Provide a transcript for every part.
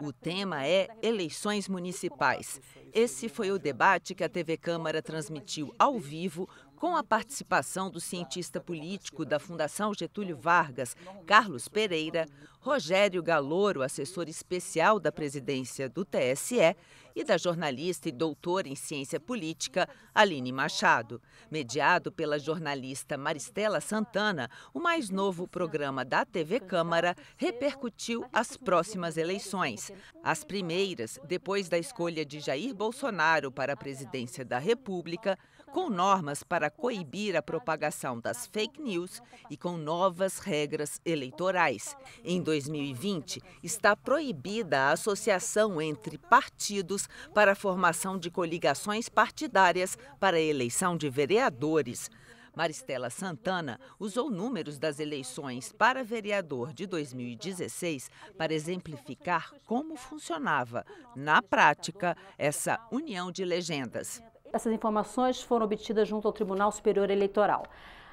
O tema é eleições municipais. Esse foi o debate que a TV Câmara transmitiu ao vivo com a participação do cientista político da Fundação Getúlio Vargas, Carlos Pereira, Rogério Galoro, assessor especial da presidência do TSE, e da jornalista e doutora em ciência política, Aline Machado. Mediado pela jornalista Maristela Santana, o mais novo programa da TV Câmara repercutiu as próximas eleições. As primeiras, depois da escolha de Jair Bolsonaro para a presidência da República, com normas para coibir a propagação das fake news e com novas regras eleitorais. Em 2020, está proibida a associação entre partidos para a formação de coligações partidárias para a eleição de vereadores. Maristela Santana usou números das eleições para vereador de 2016 para exemplificar como funcionava, na prática, essa união de legendas essas informações foram obtidas junto ao Tribunal Superior Eleitoral.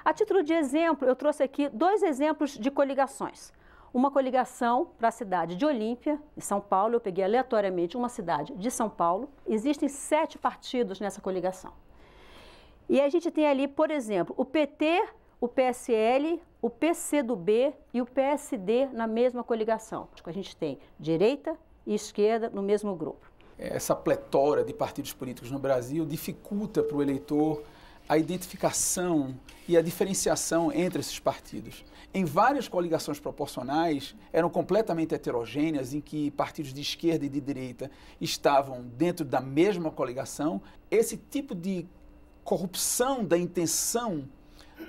A título de exemplo, eu trouxe aqui dois exemplos de coligações. Uma coligação para a cidade de Olímpia, em São Paulo, eu peguei aleatoriamente uma cidade de São Paulo. Existem sete partidos nessa coligação. E a gente tem ali, por exemplo, o PT, o PSL, o PCdoB e o PSD na mesma coligação. Tipo, a gente tem direita e esquerda no mesmo grupo essa pletora de partidos políticos no Brasil dificulta para o eleitor a identificação e a diferenciação entre esses partidos. Em várias coligações proporcionais, eram completamente heterogêneas, em que partidos de esquerda e de direita estavam dentro da mesma coligação. Esse tipo de corrupção da intenção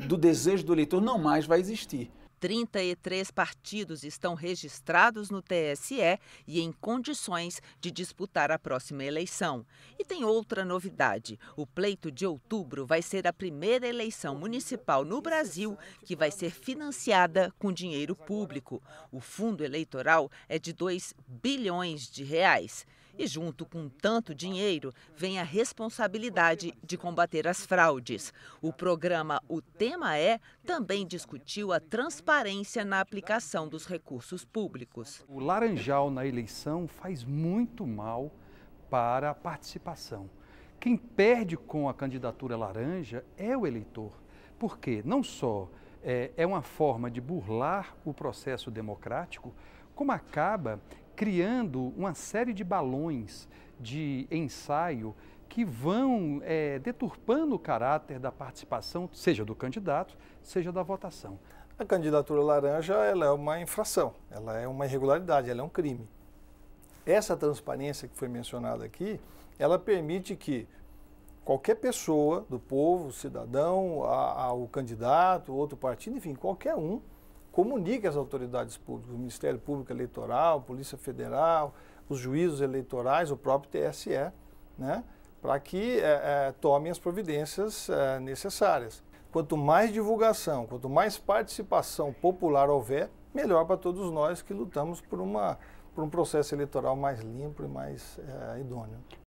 do desejo do eleitor não mais vai existir. 33 partidos estão registrados no TSE e em condições de disputar a próxima eleição. E tem outra novidade: o pleito de outubro vai ser a primeira eleição municipal no Brasil que vai ser financiada com dinheiro público. O fundo eleitoral é de 2 bilhões de reais. E junto com tanto dinheiro, vem a responsabilidade de combater as fraudes. O programa O Tema É também discutiu a transparência na aplicação dos recursos públicos. O laranjal na eleição faz muito mal para a participação. Quem perde com a candidatura laranja é o eleitor, porque não só eh, é, uma forma de burlar o processo democrático, como acaba criando uma série de balões de ensaio que vão é, deturpando o caráter da participação, seja do candidato, seja da votação. A candidatura laranja ela é uma infração, ela é uma irregularidade, ela é um crime. Essa transparência que foi mencionada aqui, ela permite que qualquer pessoa do povo, cidadão, a, a, o candidato, outro partido, enfim, qualquer um, comunique às autoridades públicas, o Ministério Público Eleitoral, Polícia Federal, os juízos eleitorais, o próprio TSE, né, para que é, é, tomem as providências é, necessárias. Quanto mais divulgação, quanto mais participação popular houver, melhor para todos nós que lutamos por, uma, por um processo eleitoral mais limpo e mais é, idôneo.